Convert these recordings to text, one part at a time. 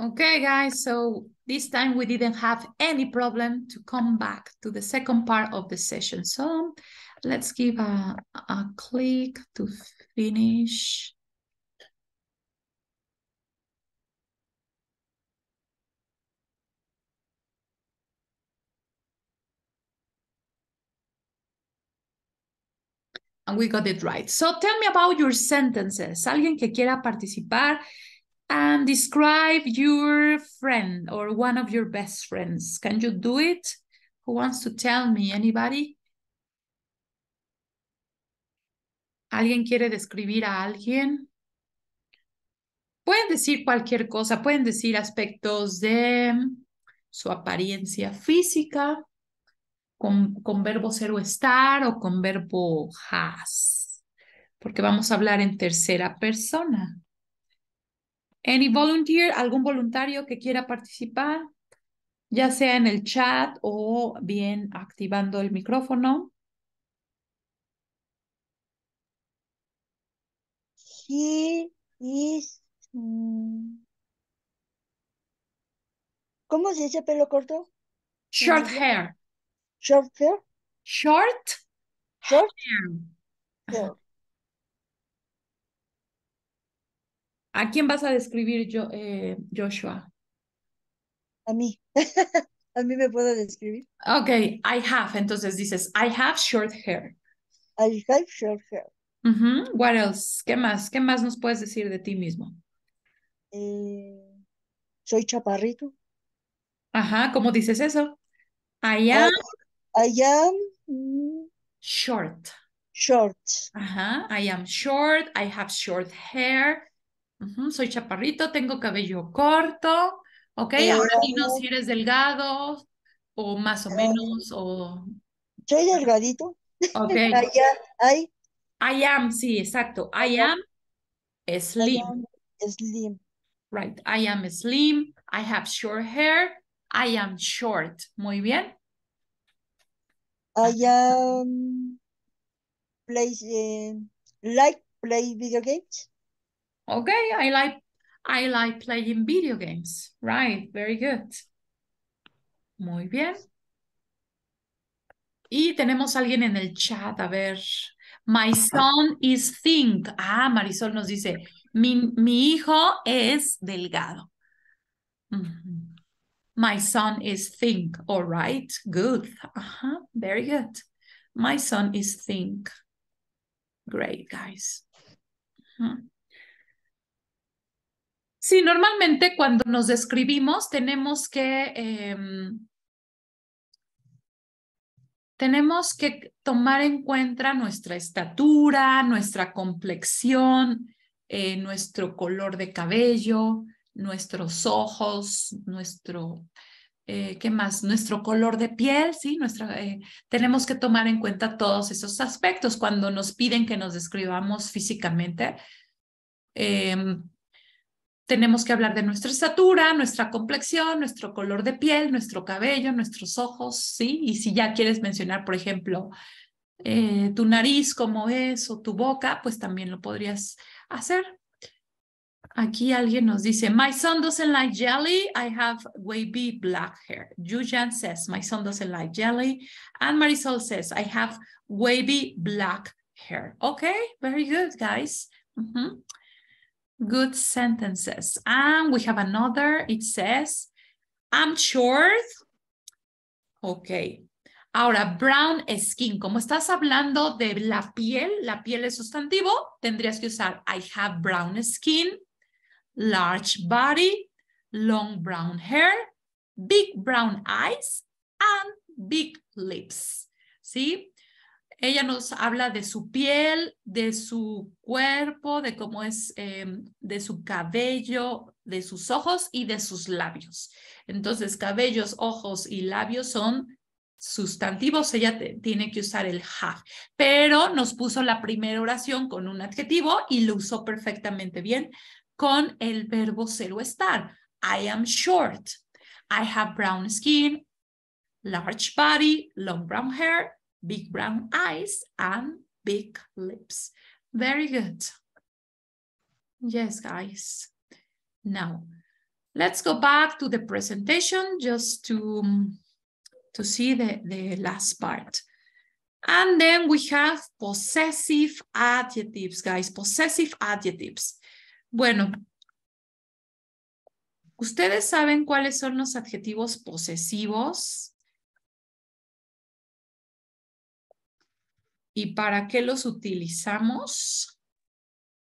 Okay, guys, so this time we didn't have any problem to come back to the second part of the session. So let's give a, a click to finish. and we got it right. So tell me about your sentences. Alguien que quiera participar describe your friend or one of your best friends. Can you do it? Who wants to tell me? Anybody? ¿Alguien quiere describir a alguien? Pueden decir cualquier cosa, pueden decir aspectos de su apariencia física, con, con verbo ser o estar o con verbo has, porque vamos a hablar en tercera persona. Any volunteer, algún voluntario que quiera participar, ya sea en el chat o bien activando el micrófono. Mm, ¿Cómo se dice pelo corto? Short hair. Short hair. Short. Short. Hair. Short. ¿A quién vas a describir, yo, eh, Joshua? A mí. a mí me puedo describir. Ok, I have. Entonces dices, I have short hair. I have short hair. What else? ¿Qué más? ¿Qué más nos puedes decir de ti mismo? Eh, soy chaparrito. Ajá, ¿cómo dices eso? I am. I, am. Mm, short. Short. Ajá, I am short. I have short hair. Soy chaparrito, tengo cabello corto, ¿ok? Ahora dinos si eres delgado o más o menos o... Soy delgadito. Ok. I am, sí, exacto. I am slim. slim. Right, I am slim, I have short hair, I am short. Muy bien. I am play, eh, like play video games. Okay, I like I like playing video games. Right, very good. Muy bien. Y tenemos alguien en el chat, a ver. My son is thin. Ah, Marisol nos dice, mi, hijo es delgado. Mm-hmm. My son is thin. All right, good. Very good. My son is thin. Great, guys. Mm-hmm. Sí, normalmente cuando nos describimos tenemos que, em, tenemos que tomar en cuenta nuestra estatura, nuestra complexión, eh, nuestro color de cabello, nuestros ojos, nuestro, eh, ¿qué más? Nuestro color de piel, ¿sí? Nuestra, eh, tenemos que tomar en cuenta todos esos aspectos cuando nos piden que nos describamos físicamente. Em, tenemos que hablar de nuestra estatura, nuestra complexión, nuestro color de piel, nuestro cabello, nuestros ojos, ¿sí? Y si ya quieres mencionar, por ejemplo, eh, tu nariz, cómo es, o tu boca, pues también lo podrías hacer. Aquí alguien nos dice, my son doesn't like jelly, I have wavy black hair. Yujan says, my son doesn't like jelly. And Marisol says, I have wavy black hair. Okay, very good, guys good sentences. And we have another, it says, I'm short. Ok. Ahora, brown skin. Como estás hablando de la piel, la piel es sustantivo, tendrías que usar I have brown skin, large body, long brown hair, big brown eyes, and big lips. ¿Sí? ella nos habla de su piel, de su cuerpo, de cómo es, em, de su cabello, de sus ojos y de sus labios. Entonces, cabellos, ojos y labios son sustantivos, ella tiene que usar el have, pero nos puso la primera oración con un adjetivo y lo usó perfectamente bien con el verbo ser o estar. I am short. I have brown skin, large body, long brown hair, big brown eyes and big lips. Very good. Yes, guys. Now, let's go back to the presentation just to, to see the, the last part. And then we have possessive adjectives, guys, possessive adjectives. Bueno, ¿ustedes saben cuáles son los adjetivos posesivos? ¿Y para qué los utilizamos?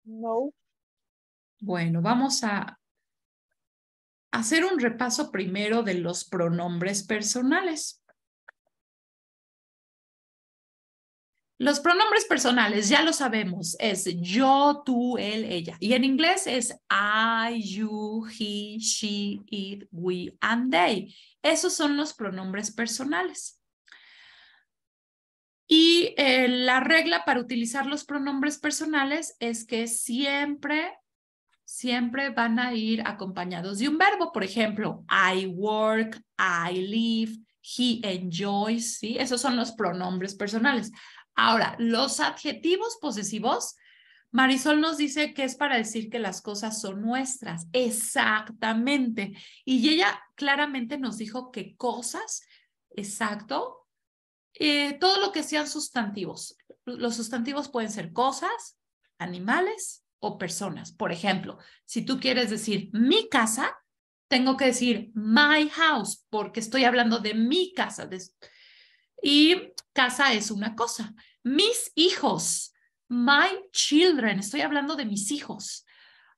No. Bueno, vamos a hacer un repaso primero de los pronombres personales. Los pronombres personales, ya lo sabemos, es yo, tú, él, ella. Y en inglés es I, you, he, she, it, we, and they. Esos son los pronombres personales. Y eh, la regla para utilizar los pronombres personales es que siempre, siempre van a ir acompañados de un verbo. Por ejemplo, I work, I live, he enjoys, ¿sí? Esos son los pronombres personales. Ahora, los adjetivos posesivos, Marisol nos dice que es para decir que las cosas son nuestras. Exactamente. Y ella claramente nos dijo que cosas, exacto, eh, todo lo que sean sustantivos. Los sustantivos pueden ser cosas, animales o personas. Por ejemplo, si tú quieres decir mi casa, tengo que decir my house porque estoy hablando de mi casa. Y casa es una cosa. Mis hijos, my children, estoy hablando de mis hijos.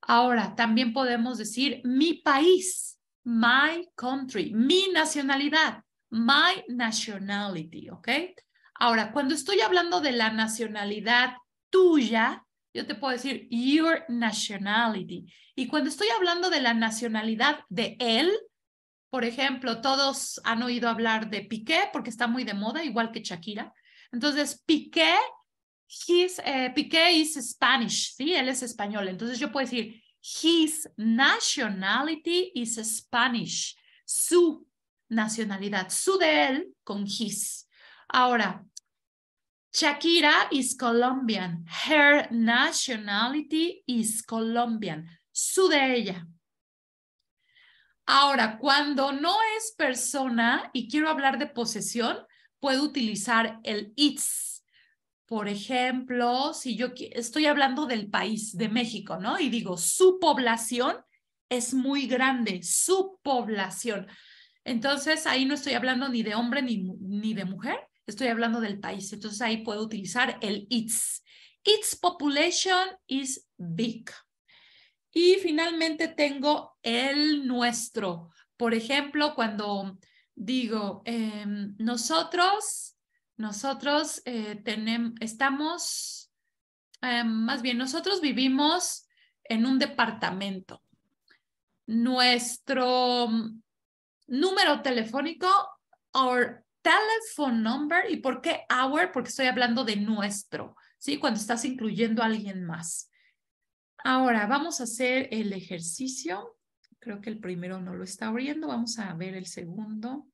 Ahora, también podemos decir mi país, my country, mi nacionalidad my nationality, ¿ok? Ahora, cuando estoy hablando de la nacionalidad tuya, yo te puedo decir your nationality. Y cuando estoy hablando de la nacionalidad de él, por ejemplo, todos han oído hablar de Piqué porque está muy de moda, igual que Shakira. Entonces, Piqué, his, eh, Piqué is Spanish, ¿sí? Él es español. Entonces yo puedo decir, his nationality is Spanish. Su nacionalidad. Su de él con his. Ahora, Shakira is Colombian. Her nationality is Colombian. Su de ella. Ahora, cuando no es persona y quiero hablar de posesión, puedo utilizar el it's. Por ejemplo, si yo estoy hablando del país, de México, ¿no? Y digo, su población es muy grande, su población. Entonces ahí no estoy hablando ni de hombre ni, de mujer, estoy hablando del país. Entonces ahí puedo utilizar el its. Its population is big. Y finalmente tengo el nuestro. Por ejemplo, cuando digo, em, nosotros, nosotros eh, tenemos, estamos, em, más bien, nosotros vivimos en un departamento. Nuestro número telefónico or telephone number. ¿Y por qué our? Porque estoy hablando de nuestro, ¿sí? Cuando estás incluyendo a alguien más. Ahora vamos a hacer el ejercicio. Creo que el primero no lo está abriendo. Vamos a ver el segundo.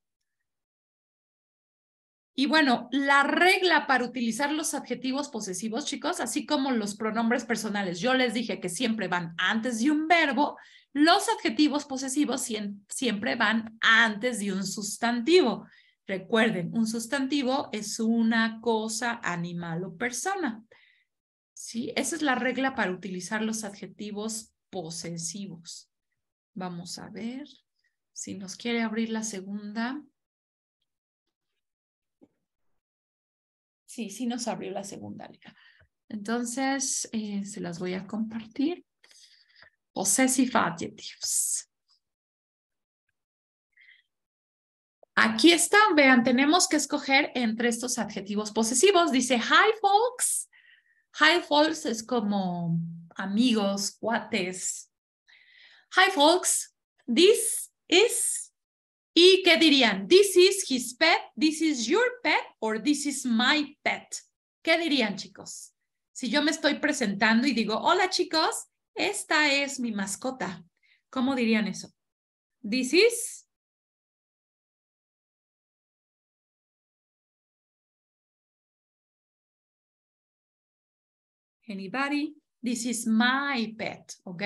Y bueno, la regla para utilizar los adjetivos posesivos, chicos, así como los pronombres personales. Yo les dije que siempre van antes de un verbo los adjetivos posesivos siempre van antes de un sustantivo. Recuerden, un sustantivo es una cosa, animal o persona. ¿Sí? Esa es la regla para utilizar los adjetivos posesivos. Vamos a ver si nos quiere abrir la segunda. Sí, sí nos abrió la segunda, Entonces, eh, se las voy a compartir possessive adjectives. Aquí están, vean, tenemos que escoger entre estos adjetivos posesivos. Dice, hi folks. Hi folks es como amigos, cuates. Hi folks, this is. ¿Y qué dirían? This is his pet, this is your pet, or this is my pet. ¿Qué dirían, chicos? Si yo me estoy presentando y digo, hola chicos, esta es mi mascota. ¿Cómo dirían eso? This is. Anybody? This is my pet, ¿ok?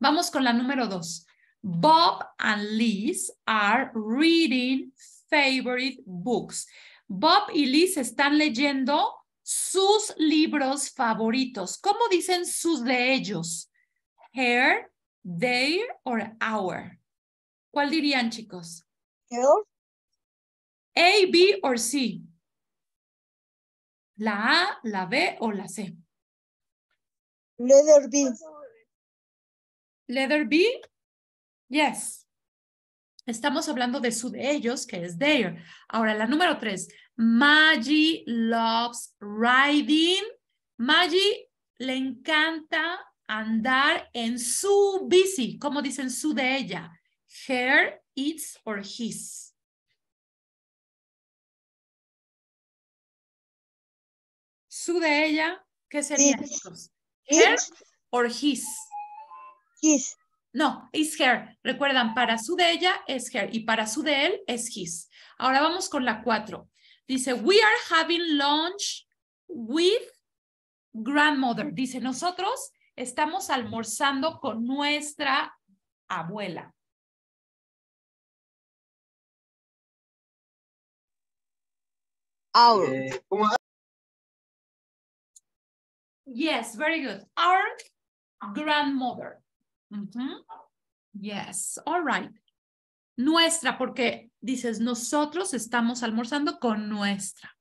Vamos con la número dos. Bob and Liz are reading favorite books. Bob y Liz están leyendo sus libros favoritos. ¿Cómo dicen sus de ellos? Hair, their or our? ¿Cuál dirían, chicos? Hair. A, B or C. La A, la B o la C. Letter B. Letter B? Yes. Estamos hablando de su de ellos, que es their. Ahora, la número tres. Maggie loves riding. Maggie le encanta andar en su bici, como dicen su de ella, her, its or his. Su de ella, ¿qué sería? Her or his. His. No, is her. Recuerdan, para su de ella es her y para su de él es his. Ahora vamos con la cuatro. Dice, we are having lunch with grandmother. Dice, nosotros estamos almorzando con nuestra abuela. Our. Eh, yes, very good. Our grandmother. Yes, all right. Nuestra, porque dices, nosotros estamos almorzando con nuestra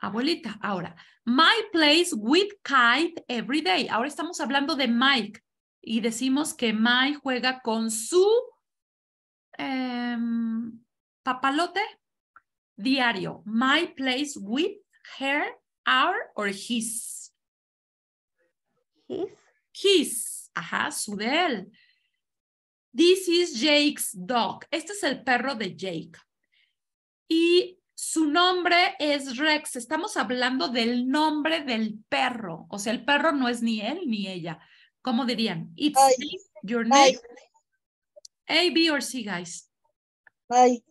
abuelita. Ahora, My place with Kite every day. Ahora estamos hablando de Mike y decimos que Mike juega con su em, papalote diario. My place with her, our or his. His. His. Ajá, su de él. This is Jake's dog. Este es el perro de Jake. Y su nombre es Rex. Estamos hablando del nombre del perro. O sea, el perro no es ni él ni ella. ¿Cómo dirían? It's your name. A, B or C, guys. Bye.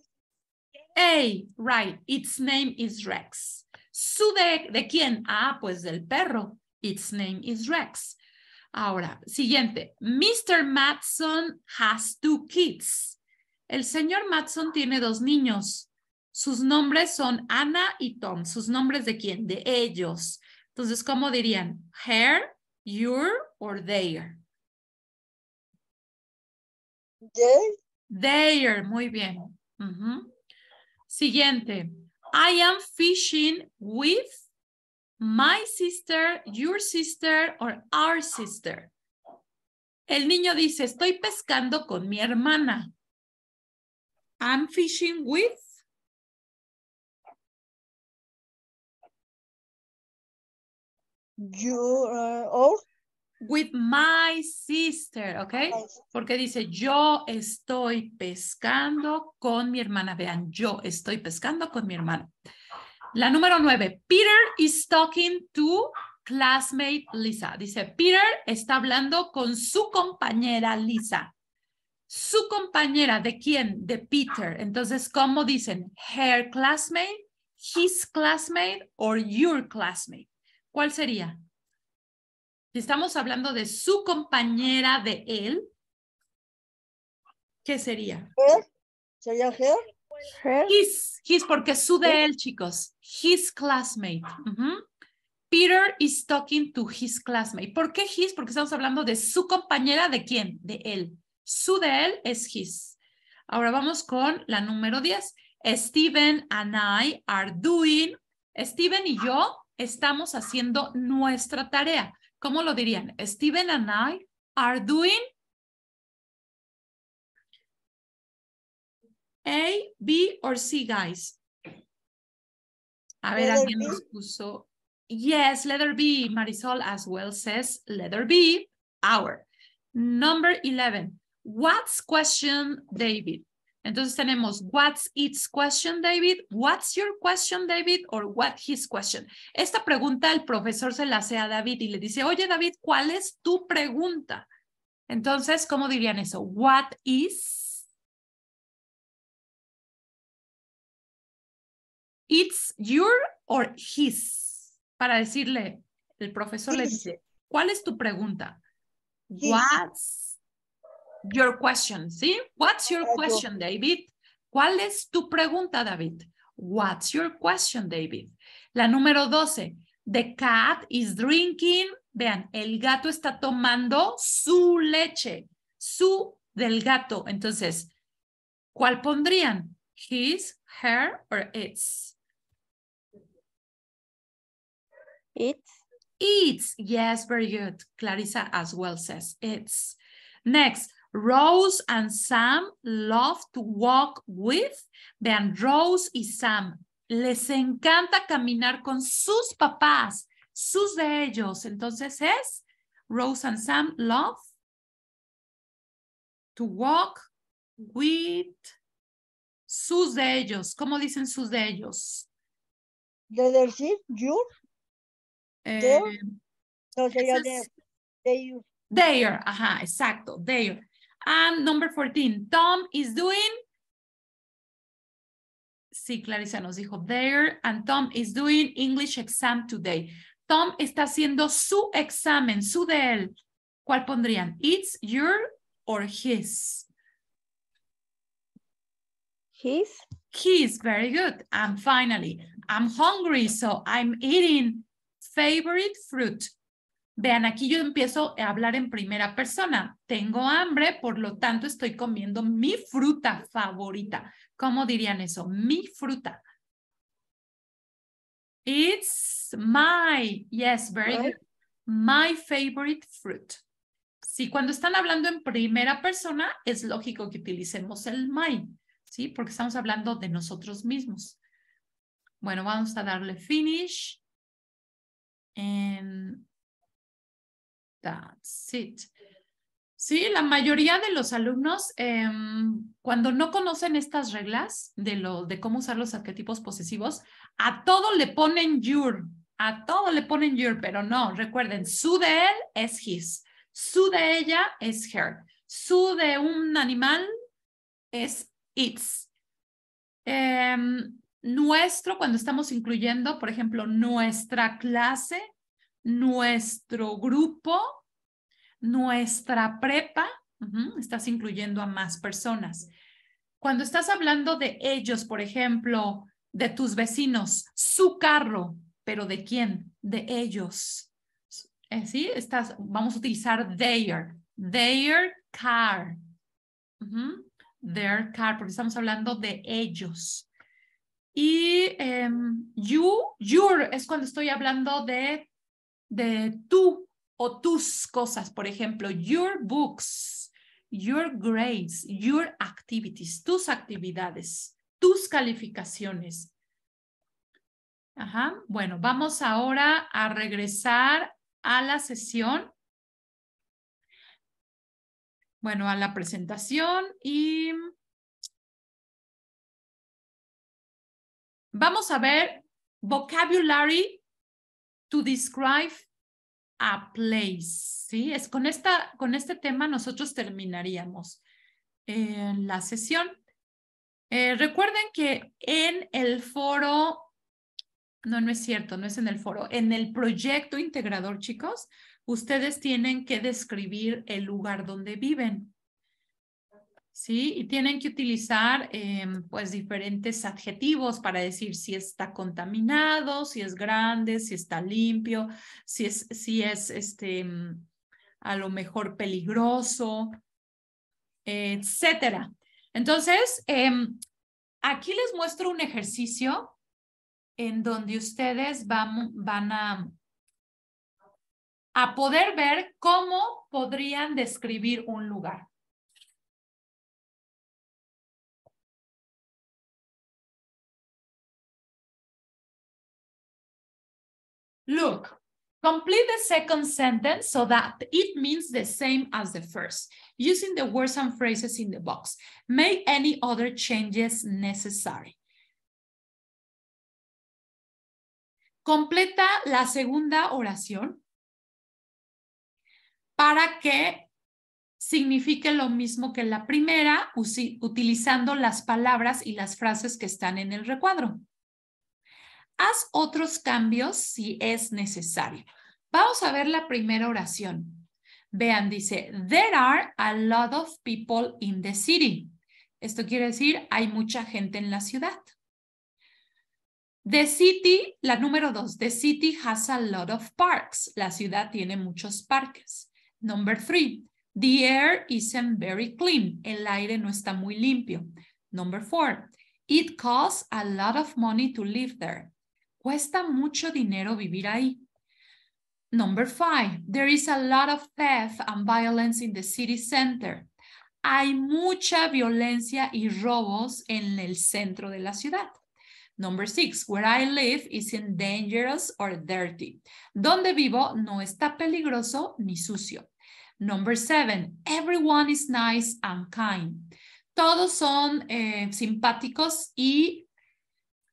A, right. Its name is Rex. ¿Su de, quién? Ah, pues del perro. Its name is Rex. Ahora, siguiente. Mr. Matson has two kids. El señor Matson tiene dos niños. Sus nombres son Ana y Tom. ¿Sus nombres de quién? De ellos. Entonces, ¿cómo dirían? Her, your or their. They. Their, muy bien. Siguiente. I am fishing with my sister, your sister or our sister. El niño dice, estoy pescando con mi hermana. I'm fishing with You uh, With my sister, okay? Porque dice, yo estoy pescando con mi hermana. Vean, yo estoy pescando con mi hermana. La número nueve, Peter is talking to classmate Lisa. Dice, Peter está hablando con su compañera Lisa. Su compañera, ¿de quién? De Peter. Entonces, ¿cómo dicen? Her classmate, his classmate or your classmate. ¿cuál sería? Si estamos hablando de su compañera de él, ¿qué sería? ¿Sería His, his, porque su de él, chicos. His classmate. Peter is talking to his classmate. ¿Por qué his? Porque estamos hablando de su compañera de quién? De él. Su de él es his. Ahora vamos con la número 10. Steven and I are doing. Steven y yo estamos haciendo nuestra tarea. ¿Cómo lo dirían? Steven and I are doing A, B or C, guys. A ver, alguien nos puso. Yes, letter B. Marisol as well says letter B, our. Number 11. What's question, David? Entonces tenemos, what's its question, David? What's your question, David? Or what his question? Esta pregunta el profesor se la hace a David y le dice, oye, David, ¿cuál es tu pregunta? Entonces, ¿cómo dirían eso? What is it's your or his? Para decirle, el profesor le dice, ¿cuál es tu pregunta? What's your question, ¿sí? What's your question, David? ¿Cuál es tu pregunta, David? What's your question, David? La número 12, the cat is drinking, vean, el gato está tomando su leche, su del gato. Entonces, ¿cuál pondrían? His, her or its? It's. It's. Yes, very good. Clarissa as well says it's. Next, Rose and Sam love to walk with. Vean, Rose y Sam les encanta caminar con sus papás, sus de ellos. Entonces es Rose and Sam love to walk with sus de ellos. ¿Cómo dicen sus de ellos? De decir your. Eh, de, ajá, exacto, are. And number 14, Tom is doing. Sí, Clarissa nos dijo there. And Tom is doing English exam today. Tom está haciendo su examen, su de él. ¿Cuál pondrían? It's your or his? His. His, very good. And finally, I'm hungry, so I'm eating favorite fruit. Vean, aquí yo empiezo a hablar en primera persona. Tengo hambre, por lo tanto estoy comiendo mi fruta favorita. ¿Cómo dirían eso? Mi fruta. It's my, yes, very good. My favorite fruit. Sí, cuando están hablando en primera persona, es lógico que utilicemos el my, ¿sí? Porque estamos hablando de nosotros mismos. Bueno, vamos a darle finish. That's it. Sí, la mayoría de los alumnos, em, cuando no conocen estas reglas de, lo, de cómo usar los arquetipos posesivos, a todo le ponen your, a todo le ponen your, pero no, recuerden, su de él es his, su de ella es her, su de un animal es its. Em, nuestro, cuando estamos incluyendo, por ejemplo, nuestra clase, nuestro grupo, nuestra prepa, estás incluyendo a más personas. Cuando estás hablando de ellos, por ejemplo, de tus vecinos, su carro, pero ¿de quién? De ellos. Eh, ¿Sí? Estás, vamos a utilizar their, their car. Their car, porque estamos hablando de ellos. Y em, you, your, es cuando estoy hablando de de tú o tus cosas, por ejemplo, your books, your grades, your activities, tus actividades, tus calificaciones. Bueno, vamos ahora a regresar a la sesión. Bueno, a la presentación y vamos a ver vocabulary to describe a place, ¿sí? Es con, esta, con este tema nosotros terminaríamos eh, la sesión. Eh, recuerden que en el foro, no, no es cierto, no es en el foro, en el proyecto integrador, chicos, ustedes tienen que describir el lugar donde viven. ¿sí? Y tienen que utilizar em, pues diferentes adjetivos para decir si está contaminado, si es grande, si está limpio, si es, si es este, mm, a lo mejor peligroso, etcétera. Entonces, em, aquí les muestro un ejercicio en donde ustedes van, van a, a poder ver cómo podrían describir un lugar. Look, complete the second sentence so that it means the same as the first, using the words and phrases in the box. Make any other changes necessary. Completa la segunda oración para que signifique lo mismo que la primera, utilizando las palabras y las frases que están en el recuadro. Haz otros cambios si es necesario. Vamos a ver la primera oración. Vean, dice, there are a lot of people in the city. Esto quiere decir, hay mucha gente en la ciudad. The city, la número dos, the city has a lot of parks. La ciudad tiene muchos parques. Number three, the air isn't very clean. El aire no está muy limpio. Number four, it costs a lot of money to live there. Cuesta mucho dinero vivir ahí. Number five, there is a lot of theft and violence in the city center. Hay mucha violencia y robos en el centro de la ciudad. Number six, where I live isn't dangerous or dirty. Donde vivo no está peligroso ni sucio. Number seven, everyone is nice and kind. Todos son eh, simpáticos y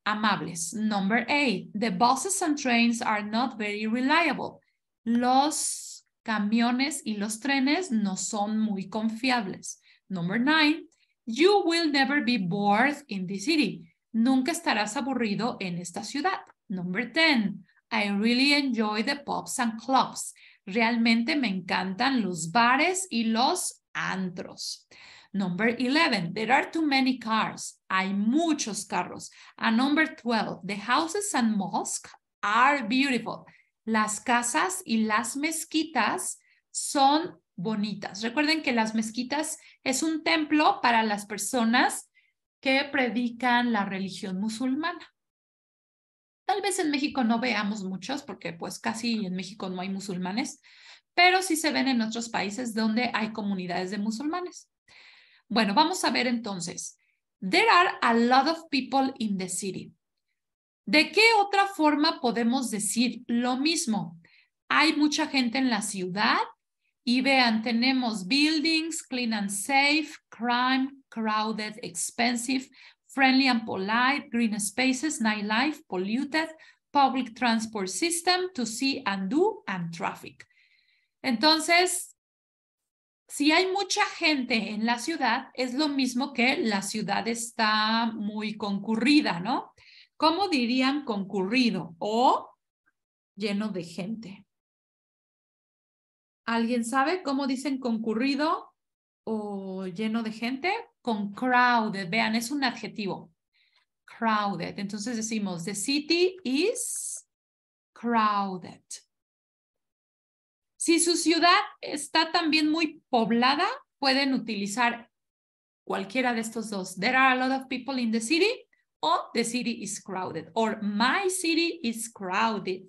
amables. Number eight, the buses and trains are not very reliable. Los camiones y los trenes no son muy confiables. Number nine, you will never be bored in the city. Nunca estarás aburrido en esta ciudad. Number ten. I really enjoy the pubs and clubs. Realmente me encantan los bares y los antros. Number 11, there are too many cars. Hay muchos carros. And number 12, the houses and mosques are beautiful. Las casas y las mezquitas son bonitas. Recuerden que las mezquitas es un templo para las personas que predican la religión musulmana. Tal vez en México no veamos muchos porque pues casi en México no hay musulmanes, pero sí se ven en otros países donde hay comunidades de musulmanes. Bueno, vamos a ver entonces. There are a lot of people in the city. ¿De qué otra forma podemos decir lo mismo? Hay mucha gente en la ciudad y vean, tenemos buildings, clean and safe, crime, crowded, expensive, friendly and polite, green spaces, nightlife, polluted, public transport system, to see and do, and traffic. Entonces, si hay mucha gente en la ciudad, es lo mismo que la ciudad está muy concurrida, ¿no? ¿Cómo dirían concurrido o lleno de gente? ¿Alguien sabe cómo dicen concurrido o lleno de gente? Con crowded, vean, es un adjetivo. Crowded. Entonces decimos, the city is crowded. Si su ciudad está también muy poblada, pueden utilizar cualquiera de estos dos. There are a lot of people in the city o the city is crowded or my city is crowded.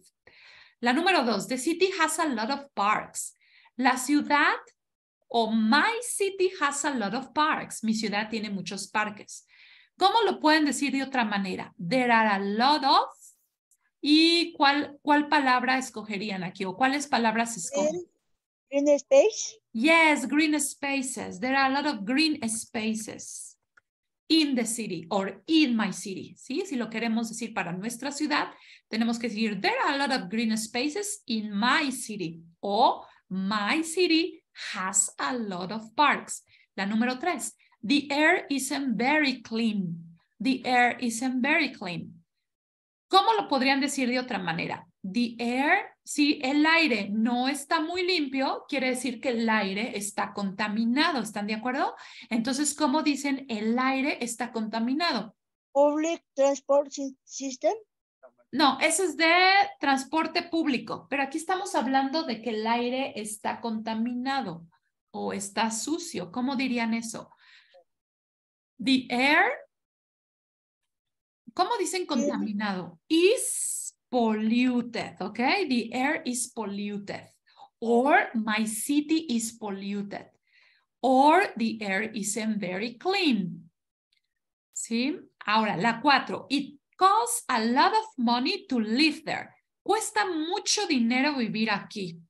La número dos, the city has a lot of parks. La ciudad o my city has a lot of parks. Mi ciudad tiene muchos parques. ¿Cómo lo pueden decir de otra manera? There are a lot of ¿Y cuál, cuál palabra escogerían aquí o cuáles palabras escogen? Green space. Yes, green spaces. There are a lot of green spaces in the city or in my city. ¿sí? Si lo queremos decir para nuestra ciudad, tenemos que decir, there are a lot of green spaces in my city o my city has a lot of parks. La número tres, the air isn't very clean. The air isn't very clean. ¿Cómo lo podrían decir de otra manera? The air, si el aire no está muy limpio, quiere decir que el aire está contaminado, ¿están de acuerdo? Entonces, ¿cómo dicen el aire está contaminado? Public Transport System. No, eso es de transporte público, pero aquí estamos hablando de que el aire está contaminado o está sucio. ¿Cómo dirían eso? The air ¿Cómo dicen contaminado? Is polluted, ¿ok? The air is polluted. Or my city is polluted. Or the air isn't very clean. ¿Sí? Ahora, la cuatro. It costs a lot of money to live there. Cuesta mucho dinero vivir aquí.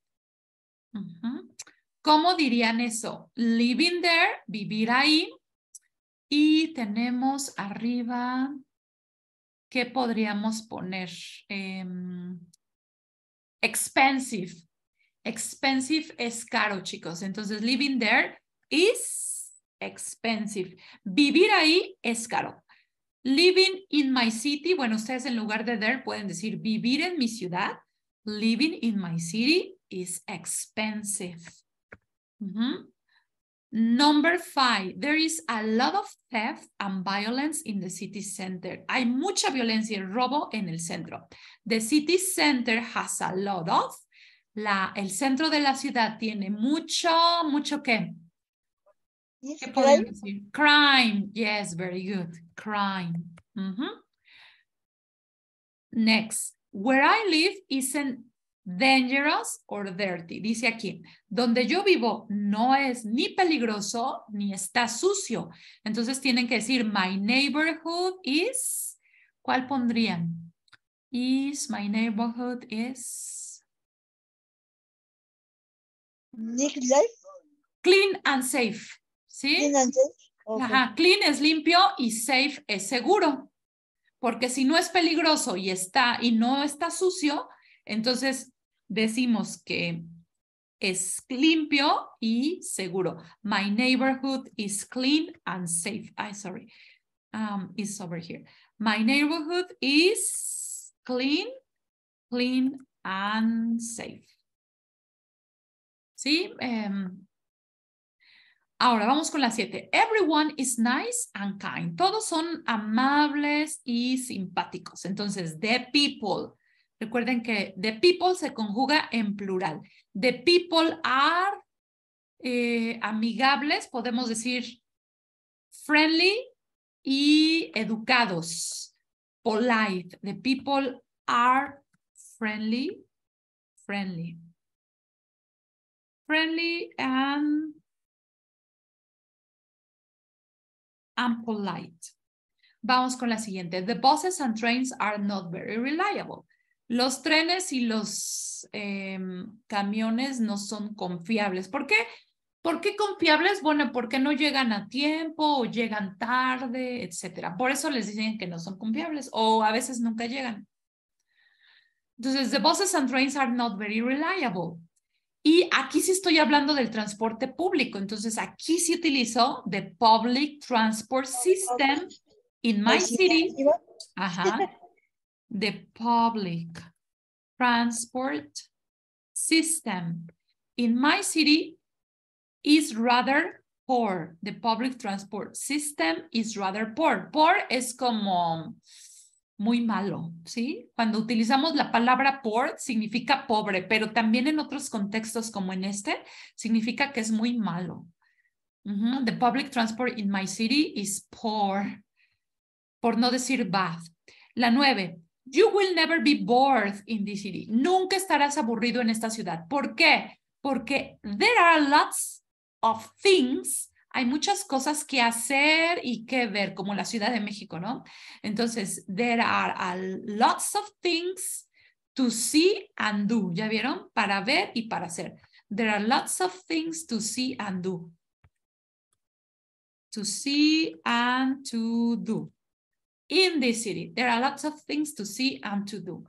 ¿Cómo dirían eso? Living there, vivir ahí. Y tenemos arriba ¿qué podríamos poner? Em, expensive. Expensive es caro, chicos. Entonces, living there is expensive. Vivir ahí es caro. Living in my city, bueno, ustedes en lugar de there pueden decir vivir en mi ciudad. Living in my city is expensive. Number five, there is a lot of theft and violence in the city center. Hay mucha violencia y robo en el centro. The city center has a lot of. La, el centro de la ciudad tiene mucho, mucho qué? ¿Qué podemos decir? Crime. Yes, very good. Crime. Mm -hmm. Next, where I live is an dangerous or dirty. Dice aquí, donde yo vivo no es ni peligroso ni está sucio. Entonces tienen que decir, my neighborhood is, ¿cuál pondrían? Is, my neighborhood is. Clean and safe. Clean and safe. Ajá, clean es limpio y safe es seguro. Porque si no es peligroso y está y no está sucio, entonces decimos que es limpio y seguro. My neighborhood is clean and safe. I sorry. Um, it's over here. My neighborhood is clean, clean and safe. ¿Sí? Em, ahora vamos con la siete. Everyone is nice and kind. Todos son amables y simpáticos. Entonces, the people Recuerden que the people se conjuga en plural. The people are eh, amigables, podemos decir friendly y educados, polite. The people are friendly, friendly. Friendly and, and polite. Vamos con la siguiente. The buses and trains are not very reliable. Los trenes y los em, camiones no son confiables. ¿Por qué? ¿Por qué confiables? Bueno, porque no llegan a tiempo o llegan tarde, etcétera. Por eso les dicen que no son confiables o a veces nunca llegan. Entonces, the buses and trains are not very reliable. Y aquí sí estoy hablando del transporte público. Entonces, aquí sí utilizo the public transport system in my pues city. Ajá the public transport system in my city is rather poor. The public transport system is rather poor. Poor es como muy malo, ¿sí? Cuando utilizamos la palabra poor significa pobre, pero también en otros contextos como en este significa que es muy malo. The public transport in my city is poor, por no decir bad. La nueve, You will never be bored in this city. Nunca estarás aburrido en esta ciudad. ¿Por qué? Porque there are lots of things. Hay muchas cosas que hacer y que ver, como la Ciudad de México, ¿no? Entonces, there are a lots of things to see and do. ¿Ya vieron? Para ver y para hacer. There are lots of things to see and do. To see and to do in this city. There are lots of things to see and to do.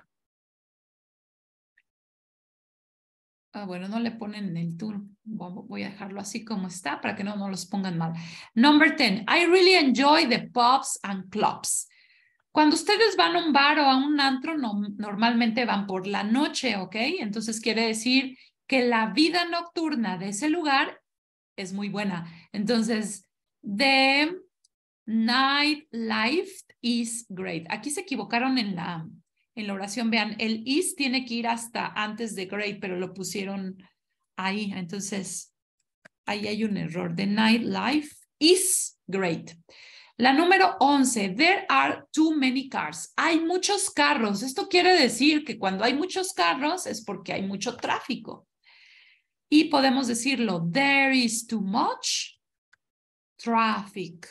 Ah, bueno, no le ponen el tour. Voy a dejarlo así como está para que no, no los pongan mal. Number 10. I really enjoy the pubs and clubs. Cuando ustedes van a un bar o a un antro, normalmente van por la noche, ¿ok? Entonces quiere decir que la vida nocturna de ese lugar es muy buena. Entonces, the night life is great. Aquí se equivocaron en la, en la oración. Vean, el is tiene que ir hasta antes de great, pero lo pusieron ahí. Entonces, ahí hay un error. The nightlife is great. La número 11, there are too many cars. Hay muchos carros. Esto quiere decir que cuando hay muchos carros es porque hay mucho tráfico. Y podemos decirlo, there is too much traffic.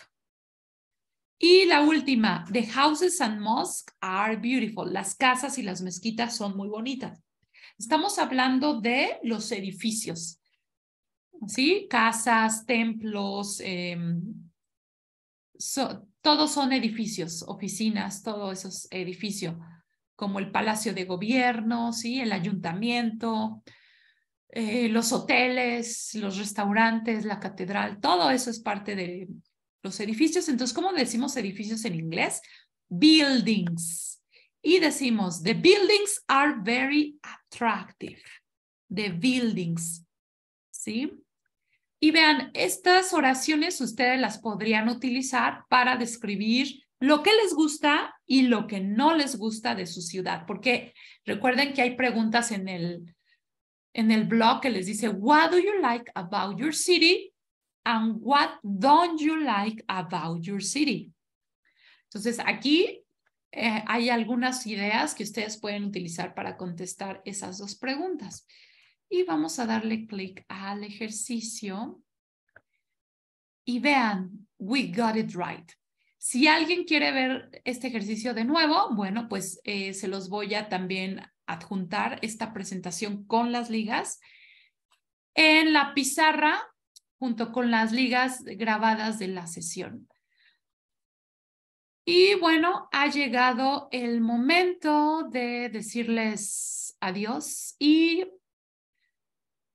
Y la última, The houses and mosques are beautiful. Las casas y las mezquitas son muy bonitas. Estamos hablando de los edificios, ¿sí? Casas, templos, em, todos son edificios, oficinas, todo eso es edificio, como el Palacio de Gobierno, ¿sí? El ayuntamiento, eh, los hoteles, los restaurantes, la catedral, todo eso es parte de los edificios. Entonces, ¿cómo decimos edificios en inglés? Buildings. Y decimos, the buildings are very attractive. The buildings. ¿Sí? Y vean, estas oraciones ustedes las podrían utilizar para describir lo que les gusta y lo que no les gusta de su ciudad, porque recuerden que hay preguntas en el, en el blog que les dice, What do you like about your city? and what don't you like about your city. Entonces, aquí eh, hay algunas ideas que ustedes pueden utilizar para contestar esas dos preguntas. Y vamos a darle clic al ejercicio. Y vean, we got it right. Si alguien quiere ver este ejercicio de nuevo, bueno, pues eh, se los voy a también adjuntar esta presentación con las ligas. En la pizarra junto con las ligas grabadas de la sesión. Y bueno, ha llegado el momento de decirles adiós y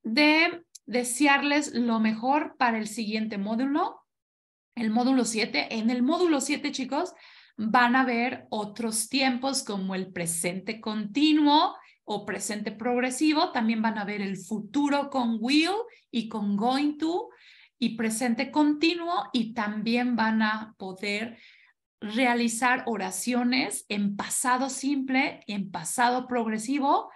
de desearles lo mejor para el siguiente módulo, el módulo 7. En el módulo 7, chicos, van a ver otros tiempos como el presente continuo o presente progresivo, también van a ver el futuro con will y con going to y presente continuo y también van a poder realizar oraciones en pasado simple, y en pasado progresivo.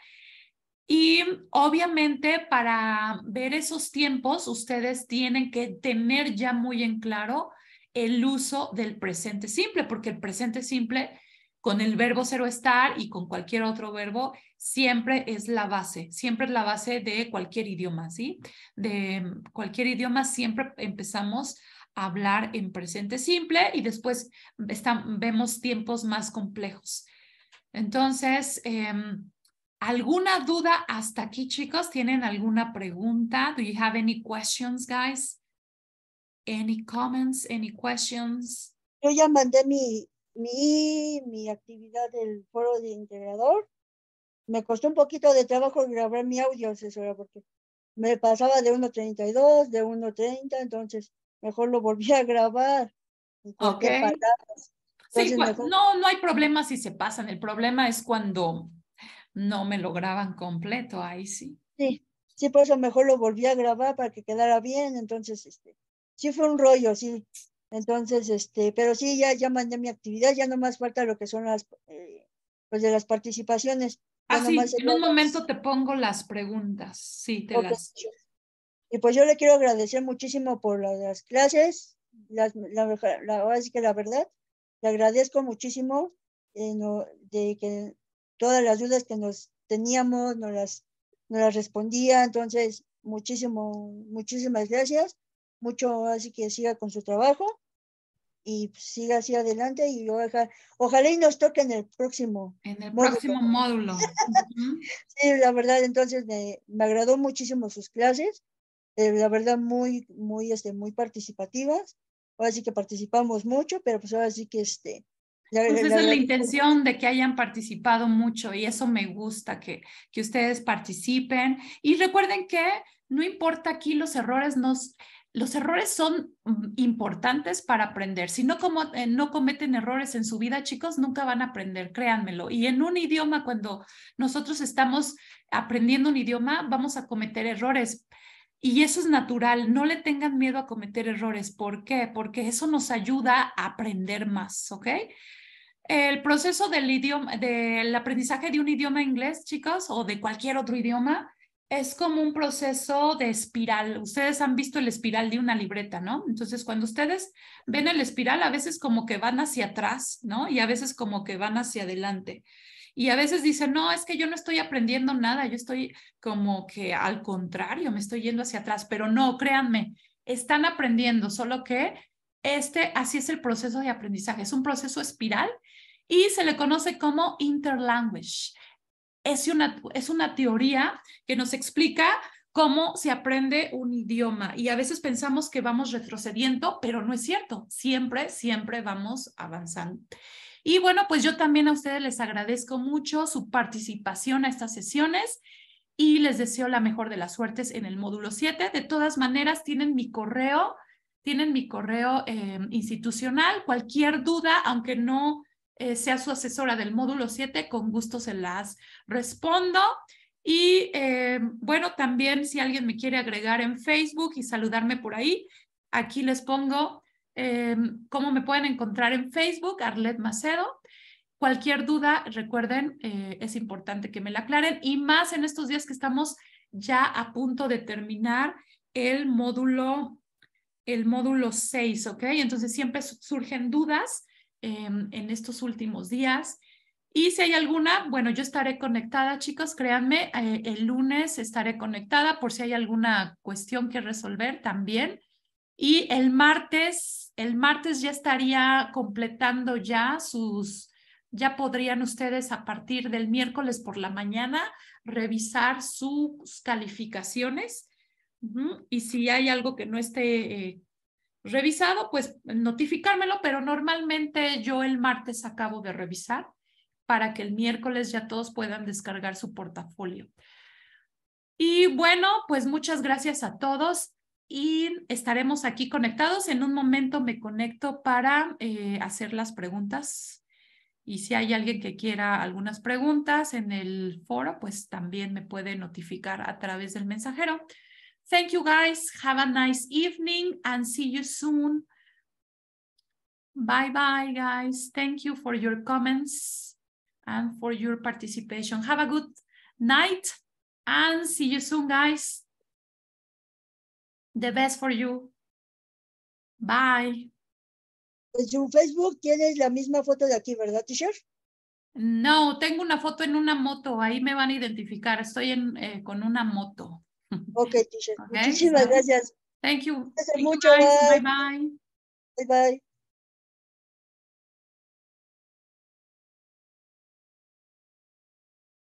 Y obviamente para ver esos tiempos, ustedes tienen que tener ya muy en claro el uso del presente simple, porque el presente simple con el verbo cero estar y con cualquier otro verbo siempre es la base, siempre es la base de cualquier idioma, ¿sí? De cualquier idioma siempre empezamos a hablar en presente simple y después vemos tiempos más complejos. Entonces, em, ¿alguna duda hasta aquí, chicos? ¿Tienen alguna pregunta? Do you have any questions, guys? Any comments, any questions? Yo ya mandé mi, mi, mi actividad del foro de integrador. Me costó un poquito de trabajo grabar mi audio, asesora, porque me pasaba de 1.32, de 1.30, entonces mejor lo volví a grabar. Ok. sí, no, no hay problema si se pasan. El problema es cuando no me lo graban completo, ahí sí. Sí, sí, por eso mejor lo volví a grabar para que quedara bien, entonces este, sí fue un rollo, sí. Entonces, este, pero sí, ya, ya mandé mi actividad, ya no más falta lo que son las, eh, pues de las participaciones. Ah, en un momento te pongo las preguntas, sí, te las... Y pues yo le quiero agradecer muchísimo por las, clases, las, la, que la verdad, le agradezco muchísimo eh, de que todas las dudas que nos teníamos nos las, nos las respondía, entonces muchísimo, muchísimas gracias mucho, así que siga con su trabajo y siga así adelante y oja, ojalá y nos toque en el próximo en el módulo. próximo módulo sí la verdad entonces me, me agradó muchísimo sus clases eh, la verdad muy muy este muy participativas ahora sí que participamos mucho pero pues ahora sí que este la, pues esa es la intención de que hayan participado mucho y eso me gusta, que, que ustedes participen. Y recuerden que no importa aquí los errores, nos, los errores son mm, importantes para aprender. Si no, como, eh, no cometen errores en su vida, chicos, nunca van a aprender, créanmelo. Y en un idioma, cuando nosotros estamos aprendiendo un idioma, vamos a cometer errores. Y eso es natural, no le tengan miedo a cometer errores. ¿Por qué? Porque eso nos ayuda a aprender más, ¿ok? El proceso del idioma, del aprendizaje de un idioma inglés, chicos, o de cualquier otro idioma, es como un proceso de espiral. Ustedes han visto el espiral de una libreta, ¿no? Entonces, cuando ustedes ven el espiral, a veces como que van hacia atrás, ¿no? Y a veces como que van hacia adelante. Y a veces dicen, no, es que yo no estoy aprendiendo nada, yo estoy como que al contrario, me estoy yendo hacia atrás, pero no, créanme, están aprendiendo, solo que este, así es el proceso de aprendizaje, es un proceso espiral y se le conoce como interlanguage es una, es una teoría que nos explica cómo se aprende un idioma. Y a veces pensamos que vamos retrocediendo, pero no es cierto. Siempre, siempre vamos avanzando. Y bueno, pues yo también a ustedes les agradezco mucho su participación a estas sesiones y les deseo la mejor de las suertes en el módulo 7. De todas maneras, tienen mi correo, tienen mi correo eh, institucional. Cualquier duda, aunque no eh, sea su asesora del módulo 7, con gusto se las respondo. Y eh, bueno, también si alguien me quiere agregar en Facebook y saludarme por ahí, aquí les pongo eh, cómo me pueden encontrar en Facebook, Arlet Macedo. Cualquier duda, recuerden, es importante que me la aclaren y más en estos días que estamos ya a punto de terminar el módulo el módulo 6, ¿ok? Entonces siempre surgen dudas Em, en estos últimos días. Y si hay alguna, bueno, yo estaré conectada, chicos, créanme, eh, el lunes estaré conectada por si hay alguna cuestión que resolver también. Y el martes, el martes ya estaría completando ya sus, ya podrían ustedes a partir del miércoles por la mañana revisar sus calificaciones. Y si hay algo que no esté eh, revisado, pues notificármelo, pero normalmente yo el martes acabo de revisar para que el miércoles ya todos puedan descargar su portafolio. Y bueno, pues muchas gracias a todos y estaremos aquí conectados. En un momento me conecto para eh, hacer las preguntas. Y si hay alguien que quiera algunas preguntas en el foro, pues también me puede notificar a través del mensajero. Thank you guys. Have a nice evening and see you soon. Bye bye, guys. Thank you for your comments and for your participation. Have a good night and see you soon, guys. The best for you. Bye. Pues, en Facebook tienes la misma foto de aquí, ¿verdad, teacher? No, tengo una foto en una moto. Ahí me van a identificar. Estoy eh, con una moto. Ok, teacher. Okay, Muchísimas so, gracias. Thank you. Gracias mucho. You bye. Bye bye. bye, bye.